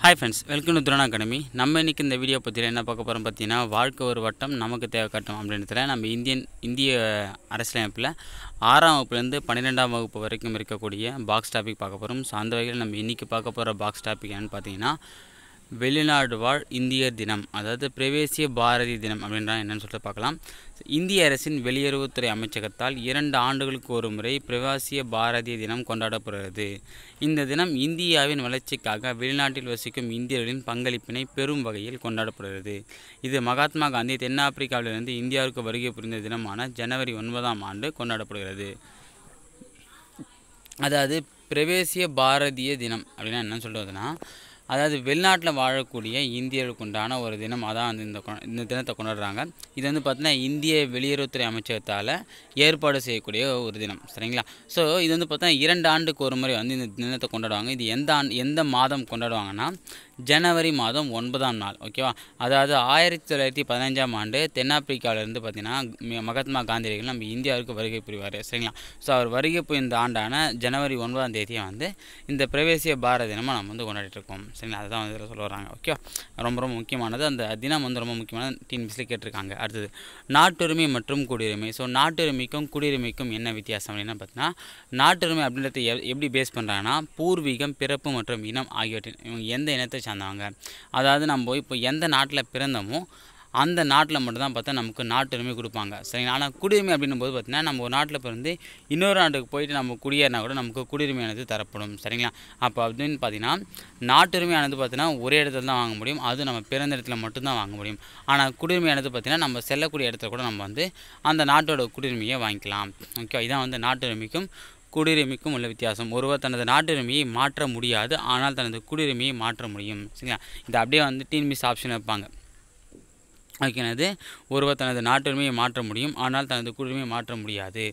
hi friends welcome to துரான் academy நம்ம இன்றைக்கி இந்த வீடியோ பற்றியில் என்ன பார்க்க போகிறோம் பார்த்தீங்கன்னா வாழ்க்கை ஒரு வட்டம் நமக்கு தேவை கட்டம் அப்படின்றதுல நம்ம இந்தியன் இந்திய அரசியலமைப்பில் ஆறாம் வகுப்புலேருந்து பன்னிரெண்டாம் வகுப்பு வரைக்கும் இருக்கக்கூடிய பாக்ஸ் டாபிக் பார்க்க போகிறோம் ஸோ அந்த வகையில் நம்ம இன்றைக்கி பார்க்க போகிற பாக்ஸ் டாபிக் என்னென்னு பார்த்தீங்கன்னா வெளிநாடு வாழ் இந்தியர் தினம் அதாவது பிரவேசிய பாரதி தினம் அப்படின்றா என்னன்னு சொல்லிட்டு பார்க்கலாம் இந்திய அரசின் வெளியுறவுத்துறை அமைச்சகத்தால் இரண்டு ஆண்டுகளுக்கு ஒரு முறை பிரவாசிய பாரதிய தினம் கொண்டாடப்படுகிறது இந்த தினம் இந்தியாவின் வளர்ச்சிக்காக வெளிநாட்டில் வசிக்கும் இந்தியர்களின் பங்களிப்பினை பெரும் வகையில் கொண்டாடப்படுகிறது இது மகாத்மா காந்தி தென்னாப்பிரிக்காவிலிருந்து இந்தியாவிற்கு வருகை புரிந்த தினமான ஜனவரி ஒன்பதாம் ஆண்டு கொண்டாடப்படுகிறது அதாவது பிரவேசிய பாரதிய தினம் அப்படின்னா என்னென்னு சொல்கிறதுனா அதாவது வெளிநாட்டில் வாழக்கூடிய இந்தியர்களுக்கு உண்டான ஒரு தினம் அதான் வந்து இந்த இந்த தினத்தை கொண்டாடுறாங்க இது வந்து பார்த்தீங்கன்னா இந்திய வெளியுறவுத்துறை அமைச்சகத்தால் ஏற்பாடு செய்யக்கூடிய ஒரு தினம் சரிங்களா ஸோ இது வந்து பார்த்தீங்கன்னா இரண்டு ஆண்டுக்கு ஒரு முறை வந்து இந்த தினத்தை கொண்டாடுவாங்க இது எந்த எந்த மாதம் கொண்டாடுவாங்கன்னா ஜனவரி மாதம் ஒன்பதாம் நாள் ஓகேவா அதாவது ஆயிரத்தி தொள்ளாயிரத்தி பதினஞ்சாம் ஆண்டு தென்னாப்பிரிக்காவிலேருந்து பார்த்தீங்கன்னா மகாத்மா காந்தியடிகள் நம்ம இந்தியாவுக்கு வருகை புரிவார் சரிங்களா ஸோ அவர் வருகை புரிந்த ஆண்டான ஜனவரி ஒன்பதாம் தேதியை வந்து இந்த பிரவேசிய பாரத தினமாக நம்ம வந்து கொண்டாடிட்டு இருக்கோம் சரிங்களா அதை தான் இதில் சொல்ல வராங்க ஓகே ரொம்ப ரொம்ப முக்கியமானது அந்த தினம் வந்து ரொம்ப முக்கியமானது டிஎன்பிசியில் கேட்டிருக்காங்க அடுத்தது நாட்டுரிமை மற்றும் குடியுரிமை ஸோ நாட்டுரிமைக்கும் குடியுரிமைக்கும் என்ன வித்தியாசம் அப்படின்னு பார்த்தீங்கன்னா நாட்டுரிமை அப்படின்றத எப்படி பேஸ் பண்ணுறாங்கன்னா பூர்வீகம் பிறப்பு மற்றும் இனம் ஆகியவற்றின் இவங்க எந்த இனத்தை சார்ந்தவங்க அதாவது நம்ம இப்போ எந்த நாட்டில் பிறந்தமோ அந்த நாட்டில் மட்டும்தான் பார்த்தா நமக்கு நாட்டுரிமை கொடுப்பாங்க சரிங்களா ஆனால் குடியுரிமை அப்படின்னும் போது பார்த்தீங்கன்னா நம்ம ஒரு நாட்டில் பிறந்து இன்னொரு நாட்டுக்கு போயிட்டு நம்ம குடியேறினா கூட நமக்கு குடியுரிமையானது தரப்படும் சரிங்களா அப்போ அப்படின்னு பார்த்தீங்கன்னா நாட்டுரிமையானது பார்த்தீங்கன்னா ஒரே இடத்துல தான் வாங்க முடியும் அது நம்ம பிறந்த இடத்துல மட்டும்தான் வாங்க முடியும் ஆனால் குடியுரிமையானது பார்த்திங்கன்னா நம்ம செல்லக்கூடிய இடத்துல கூட நம்ம வந்து அந்த நாட்டோட குடியுரிமையை வாங்கிக்கலாம் ஓகே இதான் வந்து நாட்டுரிமைக்கும் குடியுரிமைக்கும் உள்ள வித்தியாசம் ஒருவர் தனது நாட்டுரிமையை மாற்ற முடியாது ஆனால் தனது குடியுரிமையை மாற்ற முடியும் சரிங்களா இது அப்படியே வந்து டீன் மிஸ் ஆப்ஷன் வைப்பாங்க வைக்கிறது ஒருவர் தனது நாட்டுரிமையை மாற்ற முடியும் ஆனால் தனது குடியுரிமையை மாற்ற முடியாது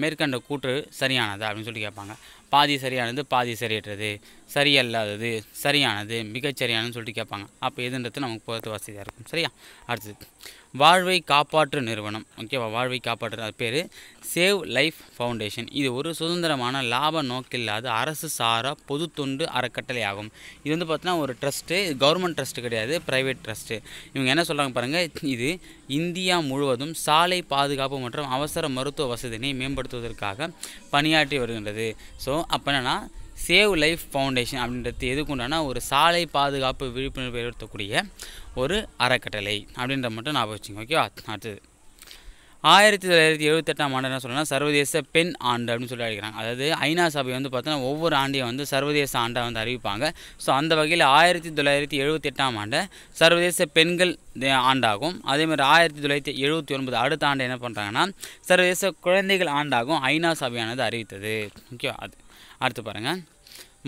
மேற்கண்ட கூற்று சரியானதா அப்படின்னு சொல்லி கேட்பாங்க பாதி சரியானது பாதி சரியற்றது சரியல்லாதது சரியானது மிகச்சரியானதுன்னு சொல்லிட்டு கேட்பாங்க அப்போ எதுன்றது நமக்கு போகிறது வசதியாக இருக்கும் சரியா அடுத்தது வாழ்வை காப்பாற்று நிறுவனம் ஓகேவா வாழ்வை காப்பாற்று அது பேர் சேவ் லைஃப் ஃபவுண்டேஷன் இது ஒரு சுதந்திரமான லாப நோக்கில்லாத அரசு சாரா பொது தொண்டு அறக்கட்டளை ஆகும் இது வந்து பார்த்தீங்கன்னா ஒரு ட்ரஸ்ட்டு கவர்மெண்ட் ட்ரஸ்ட்டு கிடையாது ப்ரைவேட் ட்ரஸ்ட்டு இவங்க என்ன சொல்கிறாங்க பாருங்கள் இது இந்தியா முழுவதும் சாலை பாதுகாப்பு மற்றும் அவசர மருத்துவ வசதியினை மேம்படுத்துவதற்காக பணியாற்றி வருகின்றது ஸோ வரும் அப்போ என்னென்னா சேவ் லைஃப் ஃபவுண்டேஷன் அப்படின்றது எதுக்கு உண்டானா ஒரு சாலை பாதுகாப்பு விழிப்புணர்வு ஏற்படுத்தக்கூடிய ஒரு அறக்கட்டளை அப்படின்ற மட்டும் நான் வச்சுங்க ஓகேவா அடுத்தது ஆயிரத்தி தொள்ளாயிரத்தி எழுபத்தெட்டாம் ஆண்டு என்ன சொல்லணும்னா சர்வதேச பெண் ஆண்டு அப்படின்னு சொல்லி அழைக்கிறாங்க அதாவது ஐநா சபை வந்து பார்த்தோன்னா ஒவ்வொரு ஆண்டையும் வந்து சர்வதேச ஆண்டாக வந்து அறிவிப்பாங்க ஸோ அந்த வகையில் ஆயிரத்தி தொள்ளாயிரத்தி எழுபத்தெட்டாம் ஆண்டை சர்வதேச பெண்கள் ஆண்டாகும் அதேமாதிரி ஆயிரத்தி தொள்ளாயிரத்தி எழுபத்தி ஒன்பது அடுத்த ஆண்டு என்ன பண்ணுறாங்கன்னா சர்வதேச குழந்தைகள் ஆண்டாகும் ஐநா சபையானது அறிவித்தது ஓகேவா அது அடுத்து பாருங்கள்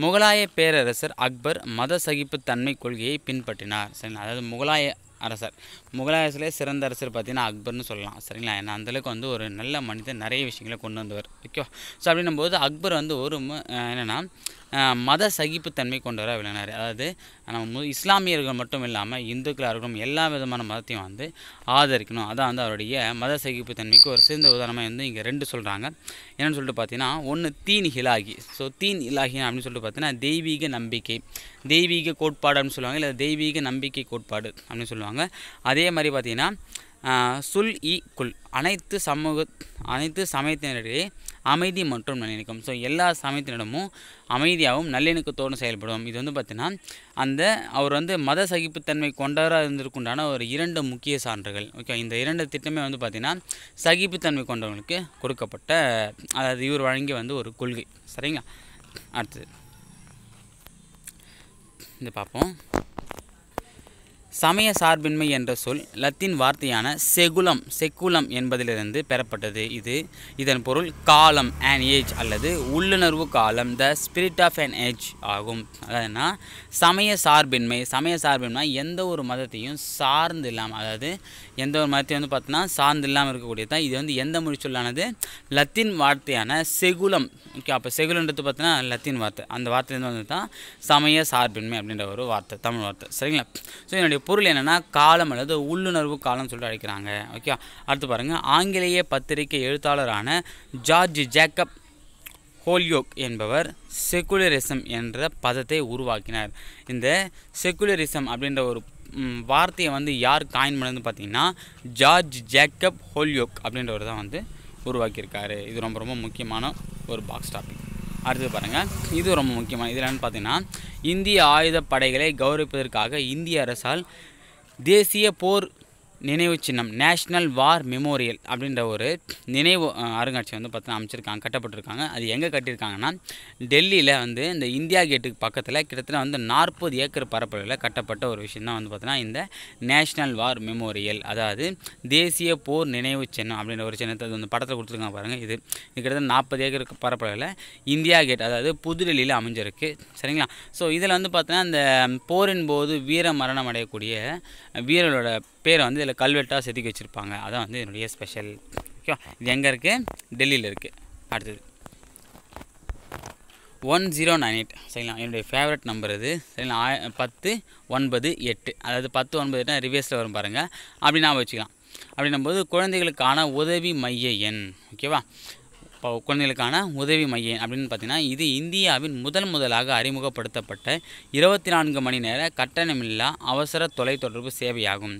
முகலாய பேரரசர் அக்பர் மத சகிப்பு தன்மை கொள்கையை பின்பற்றினார் சரிங்களா அதாவது முகலாய அரசர் முகலாய அரசிலே சிறந்த அரசர் பார்த்தீங்கன்னா அக்பர்னு சொல்லலாம் சரிங்களா ஏன்னா அந்தளவுக்கு வந்து ஒரு நல்ல மனிதன் நிறைய விஷயங்களை கொண்டு வந்தவர் ஓகேவா ஸோ அப்படின்னும் போது அக்பர் வந்து ஒரு என்னென்னா மத சகிப்புத்தன்மை கொண்டவராக விளங்கினார் அதாவது நம்ம இஸ்லாமியர்கள் மட்டும் இல்லாமல் இந்துக்களாக இருக்கணும் எல்லா விதமான மதத்தையும் வந்து ஆதரிக்கணும் அதான் வந்து அவருடைய மத சகிப்புத்தன்மைக்கு ஒரு சிறந்த உதாரணமாக வந்து இங்கே ரெண்டு சொல்கிறாங்க என்னென்னு சொல்லிட்டு பார்த்தீங்கன்னா ஒன்று தீன் ஹிலாகி ஸோ தீன் இலாகி அப்படின்னு சொல்லிட்டு பார்த்தீங்கன்னா தெய்வீக நம்பிக்கை தெய்வீக கோட்பாடு அப்படின்னு சொல்லுவாங்க இல்லை தெய்வீக நம்பிக்கை கோட்பாடு அப்படின்னு சொல்லுவாங்க அதே மாதிரி பார்த்திங்கன்னா சுல் இ குல் அனைத்து சமூக அனைத்து சமயத்தினரிடையே அமைதி மற்றும் நல்லிணக்கம் ஸோ எல்லா சமயத்தினிடமும் அமைதியாகவும் நல்லிணக்கத்தோடும் செயல்படும் இது வந்து பார்த்திங்கன்னா அந்த அவர் வந்து மத சகிப்புத்தன்மை கொண்டவராக இருந்திருக்குண்டான ஒரு இரண்டு முக்கிய சான்றுகள் ஓகே இந்த இரண்டு திட்டமே வந்து பார்த்திங்கன்னா சகிப்புத்தன்மை கொண்டவர்களுக்கு கொடுக்கப்பட்ட அதாவது இவர் வழங்கிய வந்து ஒரு கொள்கை சரிங்களா அடுத்தது இது பார்ப்போம் சமய சார்பின்மை என்ற சொல் லத்தீன் வார்த்தையான செகுலம் செக்குலம் என்பதிலிருந்து பெறப்பட்டது இது இதன் பொருள் காலம் அண்ட் ஏஜ் அல்லது உள்ளுணர்வு காலம் the spirit of and age ஆகும் அதனால் சமய சார்பின்மை சமய சார்பின்மை எந்த ஒரு மதத்தையும் சார்ந்து இல்லாமல் அதாவது எந்த ஒரு மதத்தையும் வந்து பார்த்தோன்னா சார்ந்து இல்லாமல் இருக்கக்கூடியது தான் இது வந்து எந்த மொழி சொல்லானது லத்தீன் வார்த்தையான செகுலம் ஓகே அப்போ செகுலன்றது பார்த்தோன்னா லத்தீன் வார்த்தை அந்த வார்த்தையிலேருந்து வந்து தான் சமய சார்பின்மை அப்படின்ற ஒரு வார்த்தை தமிழ் வார்த்தை சரிங்களா ஸோ என்னுடைய பொருள் என்னென்னா காலம் அல்லது உள்ளுணர்வு காலம்னு சொல்லிட்டு அழைக்கிறாங்க ஓகே அடுத்து பாருங்கள் ஆங்கிலேய பத்திரிகை எழுத்தாளரான ஜார்ஜ் ஜேக்கப் ஹோல்யோக் என்பவர் செகுலரிசம் என்ற பதத்தை உருவாக்கினார் இந்த செகுலரிசம் அப்படின்ற ஒரு வார்த்தையை வந்து யார் காயின் பண்ணதுன்னு பார்த்தீங்கன்னா ஜார்ஜ் ஜேக்கப் ஹோல்யோக் அப்படின்றவர் தான் வந்து உருவாக்கியிருக்காரு இது ரொம்ப ரொம்ப முக்கியமான ஒரு பாக்ஸ் டாபிக் அடுத்தது பாருங்கள் இது ரொம்ப முக்கியமான இதில் என்னென்னு பார்த்தீங்கன்னா இந்திய ஆயுதப்படைகளை படைகளை கௌரவிப்பதற்காக இந்திய அரசால் தேசிய போர் நினைவு சின்னம் நேஷ்னல் வார் மெமோரியல் அப்படின்ற ஒரு நினைவு அருங்காட்சியகம் வந்து பார்த்தீங்கன்னா அமைச்சிருக்காங்க கட்டப்பட்டிருக்காங்க அது எங்கே கட்டியிருக்காங்கன்னா டெல்லியில் வந்து இந்த இந்தியா கேட்டுக்கு பக்கத்தில் கிட்டத்தட்ட வந்து நாற்பது ஏக்கர் பரப்பளவில் கட்டப்பட்ட ஒரு விஷயம் தான் வந்து பார்த்தீங்கன்னா இந்த நேஷ்னல் வார் மெமோரியல் அதாவது தேசிய போர் நினைவு சின்னம் அப்படின்ற ஒரு சின்னத்தை அது வந்து படத்தில் கொடுத்துருக்காங்க பாருங்கள் இது கிட்டத்தட்ட நாற்பது ஏக்கர் பரப்பளவில் இந்தியா கேட் அதாவது புதுடெல்லியில் அமைஞ்சிருக்கு சரிங்களா ஸோ இதில் வந்து பார்த்தீங்கன்னா இந்த போரின் போது வீர மரணம் அடையக்கூடிய வீரர்களோட பேரை வந்து இதில் கல்வெட்டாக செதுக்கி வச்சுருப்பாங்க அதான் வந்து என்னுடைய ஸ்பெஷல் ஓகே இது எங்கே இருக்குது டெல்லியில் இருக்குது அடுத்தது ஒன் ஜீரோ நைன் எயிட் சரிங்களா என்னுடைய ஃபேவரட் நம்பர் இது சரிங்களா ஆய பத்து ஒன்பது எட்டு அதாவது பத்து ஒன்பது எட்டு ரிவேஸில் வரும் பாருங்கள் அப்படி நான் வச்சுக்கலாம் அப்படின்னும்போது குழந்தைகளுக்கான உதவி மைய எண் ஓகேவா குழந்தைகளுக்கான உதவி மையம் அப்படின்னு பார்த்தீங்கன்னா இது இந்தியாவின் முதல் முதலாக அறிமுகப்படுத்தப்பட்ட இருபத்தி நான்கு மணி நேர கட்டணமில்லா அவசர தொலைத்தொடர்பு சேவையாகும்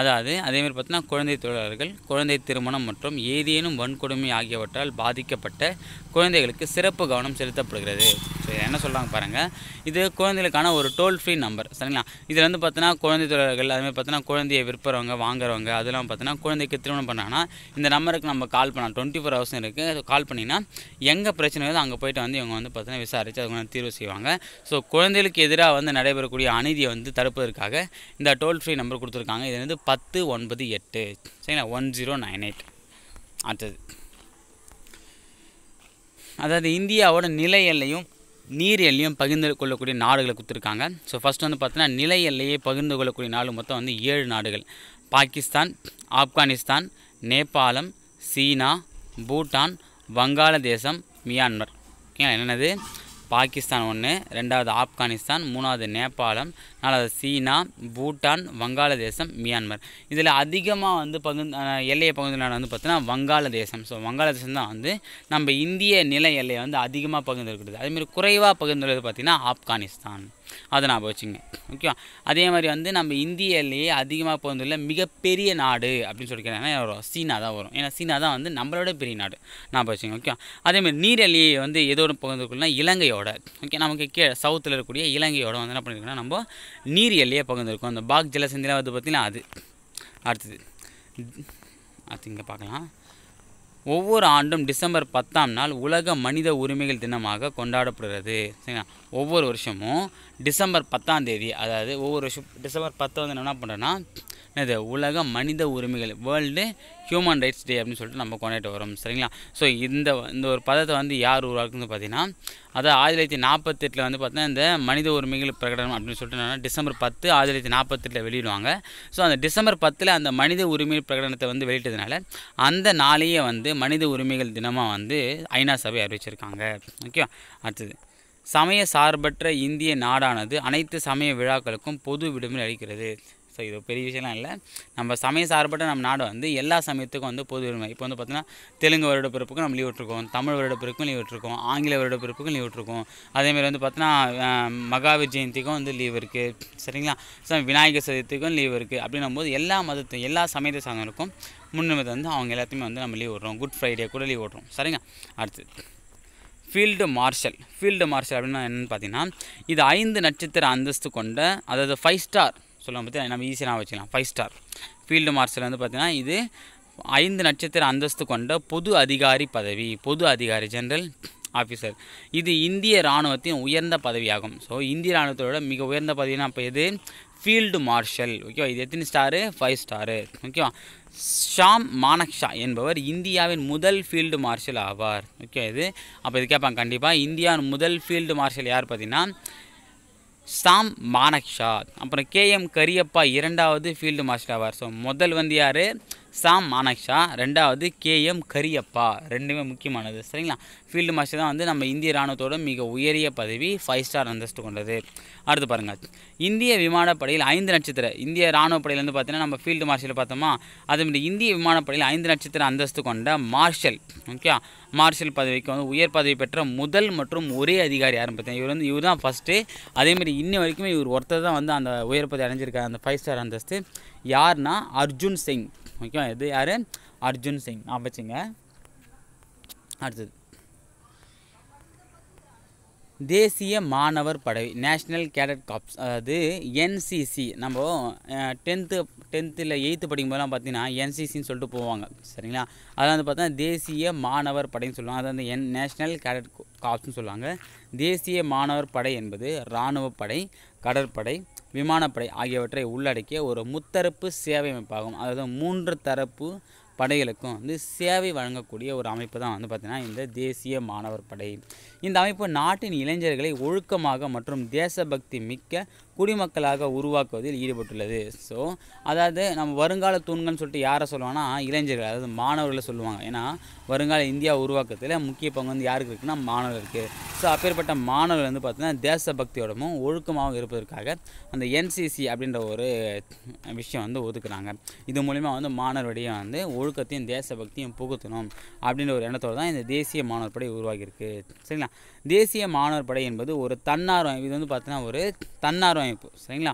அதாவது அதேமாதிரி பார்த்தீங்கன்னா குழந்தை தொழிலாளர்கள் குழந்தை திருமணம் மற்றும் ஏதேனும் வன்கொடுமை ஆகியவற்றால் பாதிக்கப்பட்ட குழந்தைகளுக்கு சிறப்பு கவனம் செலுத்தப்படுகிறது ஸோ என்ன சொல்கிறாங்க பாருங்கள் இது குழந்தைகளுக்கான ஒரு டோல் ஃப்ரீ நம்பர் சரிங்களா இதில் வந்து பார்த்தீங்கன்னா குழந்தை தொழிலாளர்கள் அதுமாதிரி பார்த்தீங்கன்னா குழந்தையை விற்பறவங்க வாங்குறவங்க அதெல்லாம் பார்த்தீங்கன்னா குழந்தைக்கு திருமணம் பண்ணாங்கன்னா இந்த நம்பருக்கு நம்ம கால் பண்ணலாம் டுவெண்ட்டி ஃபோர் ஹவர்ஸ் இருக்குது கால் பண்ணிங்கன்னா எங்கே பிரச்சனை வருதோ அங்கே போயிட்டு வந்து இவங்க வந்து பார்த்தீங்கன்னா விசாரித்து அதுக்கு தீர்வு செய்வாங்க ஸோ குழந்தைகளுக்கு எதிராக வந்து நடைபெறக்கூடிய அநீதியை வந்து தடுப்பதற்காக இந்த டோல் ஃப்ரீ நம்பர் கொடுத்துருக்காங்க இது வந்து பத்து ஒன்பது எட்டு சரிங்களா ஒன் ஜீரோ நைன் எயிட் அடுத்தது அதாவது இந்தியாவோட நிலை எல்லையும் நீர் எல்லையும் பகிர்ந்து கொள்ளக்கூடிய நாடுகளை கொடுத்துருக்காங்க ஸோ ஃபஸ்ட் வந்து பார்த்தீங்கன்னா நிலை எல்லையை பகிர்ந்து கொள்ளக்கூடிய நாடு மொத்தம் வந்து ஏழு நாடுகள் பாகிஸ்தான் ஆப்கானிஸ்தான் நேபாளம் சீனா பூட்டான் வங்காளதேசம் மியான்மர் என்னென்னது பாகிஸ்தான் ஒன்று ரெண்டாவது ஆப்கானிஸ்தான் மூணாவது நேபாளம் நாலாவது சீனா பூட்டான் வங்காளதேசம் மியான்மர் இதில் அதிகமாக வந்து பகுந்த எல்லையை பகுதி நாடு வந்து பார்த்தீங்கன்னா வங்காளதேசம் ஸோ வங்காளதேசம் தான் வந்து நம்ம இந்திய நில எல்லையை வந்து அதிகமாக பகிர்ந்துருக்குது அதேமாதிரி குறைவாக பகிர்ந்துள்ளது பார்த்திங்கன்னா ஆப்கானிஸ்தான் அதை நான் வச்சுங்க ஓகேவா அதே மாதிரி வந்து நம்ம இந்திய எல்லையே அதிகமாக பகிர்ந்துள்ள மிகப்பெரிய நாடு அப்படின்னு சொல்லிக்கிறேன் சீனா தான் வரும் ஏன்னா சீனா தான் வந்து நம்மளோட பெரிய நாடு நான் வச்சுங்க ஓகேவா அதேமாதிரி எல்லையை வந்து எதோடு பகிர்ந்துருக்குன்னா இலங்கையோட ஓகே நமக்கு கீழே சவுத்தில் இருக்கக்கூடிய இலங்கையோட வந்து என்ன பண்ணியிருக்கோம்னா நம்ம நீர் எல்லையாக பகிர்ந்துருக்கும் அந்த பாக் ஜலசந்திலாம் வந்து பார்த்திங்கன்னா அது அடுத்தது அடுத்து இங்கே பார்க்கலாம் ஒவ்வொரு ஆண்டும் டிசம்பர் பத்தாம் நாள் உலக மனித உரிமைகள் தினமாக கொண்டாடப்படுகிறது சரிங்களா ஒவ்வொரு வருஷமும் டிசம்பர் பத்தாம் தேதி அதாவது ஒவ்வொரு வருஷம் டிசம்பர் பத்து வந்து என்ன பண்ணுறேன்னா என்னது உலக மனித உரிமைகள் வேர்ல்டு ஹியூமன் ரைட்ஸ் டே அப்படின்னு சொல்லிட்டு நம்ம கொண்டாட்டு வரோம் சரிங்களா ஸோ இந்த இந்த ஒரு பதத்தை வந்து யார் உருவாக்குன்னு பார்த்தீங்கன்னா அதாவது ஆயிரத்தி தொள்ளாயிரத்தி நாற்பத்தெட்டில் வந்து பார்த்தீங்கன்னா இந்த மனித உரிமைகள் பிரகடனம் அப்படின்னு சொல்லிட்டு டிசம்பர் பத்து ஆயிரத்தி தொள்ளாயிரத்தி நாற்பத்தெட்டில் வெளியிடுவாங்க ஸோ அந்த டிசம்பர் பத்தில் அந்த மனித உரிமை பிரகடனத்தை வந்து வெளியிட்டதுனால அந்த நாளையே வந்து மனித உரிமைகள் தினமாக வந்து ஐநா சபை அறிவிச்சிருக்காங்க ஓகே அடுத்தது சமய சார்பற்ற இந்திய நாடானது அனைத்து சமய விழாக்களுக்கும் பொது விடுமுறை அளிக்கிறது ஸோ இது பெரிய விஷயம்லாம் இல்லை நம்ம சமயம் சார்பட்ட நம்ம நாடு வந்து எல்லா சமயத்துக்கும் வந்து பொது உரிமை இப்போ வந்து பார்த்தீங்கன்னா தெலுங்கு வருட பிறப்புக்கும் நம்ம லீவ் விட்ருக்கோம் தமிழ் வருட பிறப்புக்கும் லீவ் விட்ருக்கோம் ஆங்கில வருட பிறப்புக்கும் லீவ் விட்ருக்கோம் அதேமாதிரி வந்து பார்த்தீங்கன்னா மகாவீர் ஜெயந்திக்கும் வந்து லீவ் இருக்குது சரிங்களா ஸோ விநாயகர் சதுர்த்திக்கும் லீவ் இருக்குது அப்படின்னும் போது எல்லா மதத்தையும் எல்லா சமயத்தை சார்ந்தவருக்கும் முன்னுமே வந்து அவங்க எல்லாத்தையுமே வந்து நம்ம லீவ் விட்றோம் குட் ஃப்ரைடே கூட லீவ் விட்றோம் சரிங்க அடுத்து ஃபீல்டு மார்ஷல் ஃபீல்டு மார்ஷல் அப்படின்னா என்னென்னு பார்த்தீங்கன்னா இது ஐந்து நட்சத்திர அந்தஸ்து கொண்ட அதாவது ஃபைவ் ஸ்டார் சொல்லுவோம் பற்றி நம்ம ஈஸியாக வச்சுக்கலாம் ஃபைவ் ஸ்டார் ஃபீல்டு மார்ஷல் வந்து பார்த்திங்கன்னா இது ஐந்து நட்சத்திர அந்தஸ்து கொண்ட பொது அதிகாரி பதவி பொது அதிகாரி ஜென்ரல் ஆஃபீஸர் இது இந்திய இராணுவத்தின் உயர்ந்த பதவியாகும் ஸோ இந்திய இராணுவத்தோட மிக உயர்ந்த பதவினா இப்போ இது ஃபீல்டு மார்ஷல் ஓகேவா இது எத்தனை ஸ்டாரு ஃபைவ் ஸ்டாரு ஓகேவா ஷாம் மானக்ஷா என்பவர் இந்தியாவின் முதல் ஃபீல்டு மார்ஷல் ஆவார் ஓகே இது அப்போ இது கேட்பாங்க கண்டிப்பாக இந்தியாவின் முதல் ஃபீல்டு மார்ஷல் யார் பார்த்தீங்கன்னா சாம் மானக்ஷா அப்புறம் கே எம் கரியப்பா இரண்டாவது ஃபீல்டு மாஸ்டர் ஆவார் ஸோ முதல் வந்து யார் சாம் மானக்ஷா ரெண்டாவது கேஎம் கரியப்பா ரெண்டுமே முக்கியமானது சரிங்களா ஃபீல்டு மாஸ்டர் தான் வந்து நம்ம இந்திய இராணுவத்தோட மிக உயரிய பதவி ஃபைவ் ஸ்டார் அந்தஸ்து கொண்டது அடுத்து பாருங்கள் இந்திய விமானப்படையில் ஐந்து நட்சத்திர இந்திய இராணுவப்படையில் வந்து பார்த்தீங்கன்னா நம்ம ஃபீல்டு மார்ஷல் பார்த்தோமா அதே மாதிரி இந்திய விமானப்படையில் ஐந்து நட்சத்திர அந்தஸ்து கொண்ட மார்ஷல் ஓகே மார்ஷல் பதவிக்கு வந்து உயர் பதவி பெற்ற முதல் மற்றும் ஒரே அதிகாரி யாரும் இவர் வந்து இவர் தான் ஃபஸ்ட்டு அதேமாதிரி இன்ன வரைக்குமே இவர் ஒருத்தர் தான் வந்து அந்த உயர் பதவி அடைஞ்சிருக்காரு அந்த ஃபைவ் ஸ்டார் அந்தஸ்து யார்னா அர்ஜுன் சிங் ஓகேவா இது யார் அர்ஜுன் சிங் நான் அடுத்தது தேசிய மாணவர் படை நேஷ்னல் கேடட் காப்ஸ் அதாவது என்சிசி நம்ம டென்த்து டென்த்தில் எயித்து படிக்கும்போதெல்லாம் பார்த்தீங்கன்னா என்சிசின்னு சொல்லிட்டு போவாங்க சரிங்களா அதில் வந்து பார்த்தா தேசிய மாணவர் படைன்னு சொல்லுவாங்க அதாவது என் நேஷ்னல் கேடட் காப்ஸ்னு சொல்லுவாங்க தேசிய மாணவர் படை என்பது இராணுவ படை கடற்படை விமானப்படை ஆகியவற்றை உள்ளடக்கிய ஒரு முத்தரப்பு சேவை அமைப்பாகும் அதாவது மூன்று தரப்பு படைகளுக்கும் வந்து சேவை வழங்கக்கூடிய ஒரு அமைப்பு தான் வந்து பார்த்திங்கன்னா இந்த தேசிய மாணவர் படை இந்த அமைப்பு நாட்டின் இளைஞர்களை ஒழுக்கமாக மற்றும் தேசபக்தி மிக்க குடிமக்களாக உருவாக்குவதில் ஈடுபட்டுள்ளது ஸோ அதாவது நம்ம வருங்கால தூண்கள்னு சொல்லிட்டு யாரை சொல்லுவாங்கன்னா இளைஞர்கள் அதாவது மாணவர்களை சொல்லுவாங்க ஏன்னா வருங்கால இந்தியா உருவாக்கத்தில் முக்கிய பங்கு வந்து யாருக்கு இருக்குன்னா மாணவர்களுக்கு ஸோ அப்பேற்பட்ட மாணவர்கள் வந்து பார்த்திங்கன்னா தேசபக்தியோடமும் ஒழுக்கமாகவும் இருப்பதற்காக அந்த என்சிசி அப்படின்ற ஒரு விஷயம் வந்து ஒதுக்குறாங்க இது மூலிமா வந்து மாணவருடைய வந்து ஒழுக்கத்தையும் தேசபக்தியும் புகுத்தணும் அப்படின்ற ஒரு எண்ணத்தோடு தான் இந்த தேசிய மாணவர் படை உருவாகியிருக்கு சரிங்களா தேசிய மாணவர் படை என்பது ஒரு தன்னார்வம் இது வந்து பார்த்தீங்கன்னா ஒரு தன்னார்வம் கூட்டமைப்பு சரிங்களா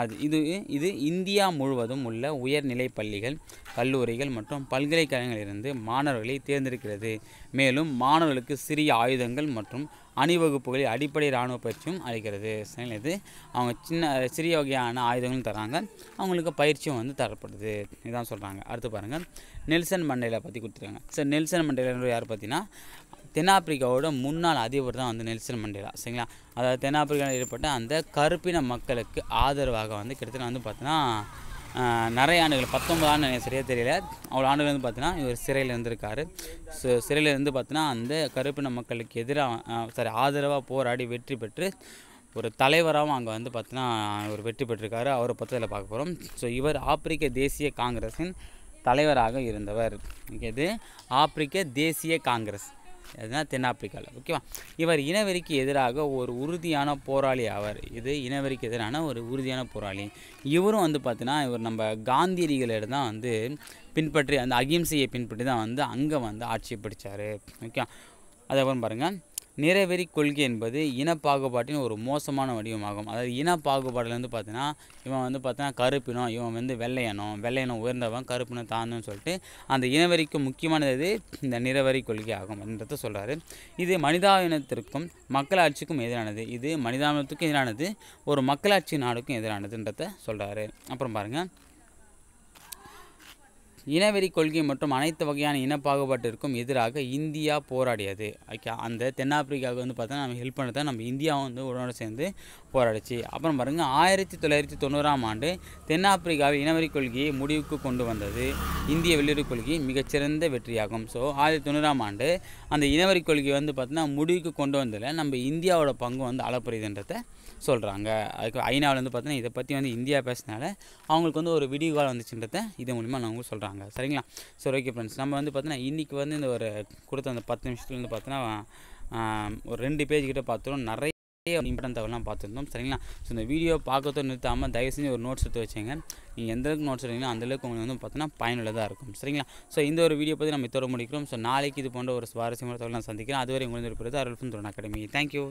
அது இது இது இந்தியா முழுவதும் உள்ள உயர்நிலை பள்ளிகள் கல்லூரிகள் மற்றும் பல்கலைக்கழகங்களிலிருந்து மாணவர்களை தேர்ந்தெடுக்கிறது மேலும் மாணவர்களுக்கு சிறிய ஆயுதங்கள் மற்றும் அணிவகுப்புகளில் அடிப்படை இராணுவ பயிற்சியும் அளிக்கிறது இது அவங்க சின்ன சிறிய வகையான ஆயுதங்களும் தராங்க அவங்களுக்கு பயிற்சியும் வந்து தரப்படுது இதுதான் சொல்கிறாங்க அடுத்து பாருங்கள் நெல்சன் மண்டேலா பற்றி கொடுத்துருக்காங்க சார் நெல்சன் மண்டேலான்ற யார் பார்த்தீங்கன்னா தென்னாப்பிரிக்காவோட முன்னாள் அதிபர் தான் வந்து நெல்சன் மண்டேலா சரிங்களா அதாவது தென்னாப்பிரிக்காவில் ஏற்பட்ட அந்த கருப்பின மக்களுக்கு ஆதரவாக வந்து கிட்டத்தட்ட வந்து பார்த்தீங்கன்னா நிறைய ஆண்டுகள் பத்தொன்பது ஆண்டு எனக்கு சரியாக தெரியல அவ்வளோ ஆண்டுகள் வந்து பார்த்தீங்கன்னா இவர் சிறையில் இருந்திருக்காரு ஸோ சிறையில் இருந்து பார்த்தீங்கன்னா அந்த கருப்பின மக்களுக்கு எதிராக சாரி ஆதரவாக போராடி வெற்றி பெற்று ஒரு தலைவராகவும் அங்கே வந்து பார்த்தீங்கன்னா இவர் வெற்றி பெற்றிருக்காரு அவரை பற்றி பார்க்க போகிறோம் ஸோ இவர் ஆப்பிரிக்க தேசிய காங்கிரஸின் தலைவராக இருந்தவர் இது ஆப்பிரிக்க தேசிய காங்கிரஸ் அதுதான் தென்னாப்பிரிக்காவில் ஓகேவா இவர் இனவெறிக்கு எதிராக ஒரு உறுதியான போராளி அவர் இது இனவெறிக்கு எதிரான ஒரு உறுதியான போராளி இவரும் வந்து பார்த்தீங்கன்னா இவர் நம்ம காந்தியடிகளிடம் தான் வந்து பின்பற்றி அந்த அகிம்சையை பின்பற்றி தான் வந்து அங்கே வந்து ஆட்சியை பிடிச்சார் ஓகே அதுக்கப்புறம் பாருங்கள் நிறைவெறி கொள்கை என்பது இன பாகுபாட்டின் ஒரு மோசமான வடிவமாகும் அதாவது இன பாகுபாடில் வந்து பார்த்தீங்கன்னா இவன் வந்து பார்த்தீங்கன்னா கருப்பினம் இவன் வந்து வெள்ளையனும் வெள்ளையனும் உயர்ந்தவன் கருப்பினம் தாழ்ந்தன்னு சொல்லிட்டு அந்த இனவெறிக்கு முக்கியமானது இந்த நிறவெறி கொள்கை ஆகும் என்றதை சொல்கிறாரு இது மனிதாபினத்திற்கும் மக்களாட்சிக்கும் எதிரானது இது மனிதாபினத்துக்கும் எதிரானது ஒரு மக்களாட்சி நாடுக்கும் எதிரானதுன்றத சொல்கிறாரு அப்புறம் பாருங்கள் இனவெறி கொள்கை மற்றும் அனைத்து வகையான இன பாகுபாட்டிற்கும் எதிராக இந்தியா போராடியது ஓகே அந்த தென்னாப்பிரிக்காவுக்கு வந்து பார்த்தா நம்ம ஹெல்ப் பண்ணதை நம்ம இந்தியா வந்து உடனோட சேர்ந்து போராடிச்சு அப்புறம் பாருங்கள் ஆயிரத்தி தொள்ளாயிரத்தி தொண்ணூறாம் ஆண்டு தென்னாப்பிரிக்காவில் இனவெறி கொள்கையை முடிவுக்கு கொண்டு வந்தது இந்திய வெளியுறவு கொள்கை மிகச்சிறந்த வெற்றியாகும் ஸோ ஆயிரத்தி தொண்ணூறாம் ஆண்டு அந்த இனவெறி கொள்கை வந்து பார்த்திங்கன்னா முடிவுக்கு கொண்டு வந்ததில் நம்ம இந்தியாவோட பங்கு வந்து அளப்புறதுன்றதை சொல்கிறாங்க அதுக்கு ஐநாவிலேருந்து பார்த்தீங்கன்னா இதை பற்றி வந்து இந்தியா பேசினால அவங்களுக்கு வந்து ஒரு விடிவுகால் வந்துச்சுன்றத இது மூலிமா அவங்க சொல்கிறாங்க சரிங்களா சரி ஓகே ஃப்ரெண்ட்ஸ் நம்ம வந்து பார்த்தீங்கன்னா இன்றைக்கி வந்து இந்த ஒரு கொடுத்த அந்த பத்து நிமிஷத்துலேருந்து பார்த்தீங்கன்னா ஒரு ரெண்டு பேஜ் கிட்டே பார்த்துரும் நிறைய இம்பார்ட்டன் தகவலாம் பார்த்துருந்தோம் சரிங்களா ஸோ இந்த வீடியோ பார்க்கறதோ நிறுத்தாமல் தயவு செஞ்சு ஒரு நோட்ஸ் எடுத்து வச்சுங்க நீங்கள் எந்த அளவுக்கு நோட்ஸ் எடுங்களோ அந்தளவுக்கு உங்களுக்கு வந்து பார்த்தீங்கன்னா பயனுள்ளதாக இருக்கும் சரிங்களா ஸோ இந்த ஒரு வீடியோ பற்றி நம்ம தொடர முடிக்கிறோம் ஸோ நாளைக்கு இது போன்ற ஒரு சுவாரஸ்யமான தகவல் நான் சந்திக்கிறேன் அதுவரை உங்களுக்கு இருக்கிறது அருள்ஃபுன் அகாடமி தேங்க்யூ